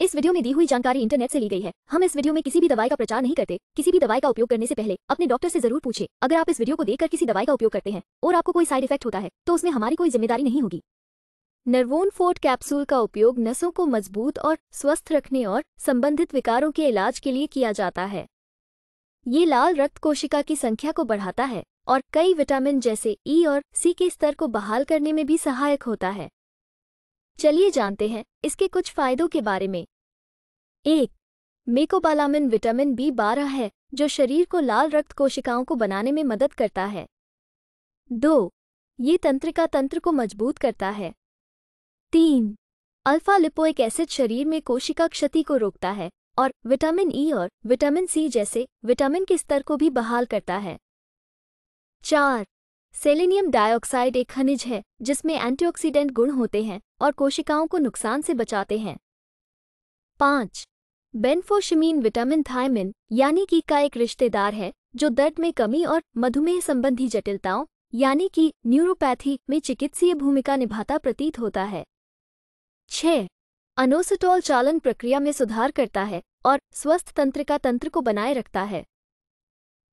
इस वीडियो में दी हुई जानकारी इंटरनेट से ली गई है हम इस वीडियो में किसी भी दवाई का प्रचार नहीं करते किसी भी दवाई का उपयोग करने से पहले अपने डॉक्टर से जरूर पूछे अगर आप इस वीडियो को देखकर किसी दवाई का उपयोग करते हैं और आपको कोई साइड इफेक्ट होता है तो उसमें हमारी कोई जिम्मेदारी नहीं होगी नर्वोन फोर्ट कैप्सूल का उपयोग नसों को मजबूत और स्वस्थ रखने और संबंधित विकारों के इलाज के लिए किया जाता है ये लाल रक्त कोशिका की संख्या को बढ़ाता है और कई विटामिन जैसे ई और सी के स्तर को बहाल करने में भी सहायक होता है चलिए जानते हैं इसके कुछ फायदों के बारे में एक मेकोबालामिन विटामिन बी बारह है जो शरीर को लाल रक्त कोशिकाओं को बनाने में मदद करता है दो ये तंत्रिका तंत्र को मजबूत करता है तीन अल्फा लिपोइक एसिड शरीर में कोशिका क्षति को रोकता है और विटामिन ई e और विटामिन सी जैसे विटामिन के स्तर को भी बहाल करता है चार सेलेनियम डाइऑक्साइड एक खनिज है जिसमें एंटीऑक्सीडेंट गुण होते हैं और कोशिकाओं को नुकसान से बचाते हैं पाँच बेनफोशमीन विटामिन थायमिन यानी कि का एक रिश्तेदार है जो दर्द में कमी और मधुमेह संबंधी जटिलताओं यानी कि न्यूरोपैथी में चिकित्सीय भूमिका निभाता प्रतीत होता है छ अनोसिटोल चालन प्रक्रिया में सुधार करता है और स्वस्थ तंत्रिका तंत्र को बनाए रखता है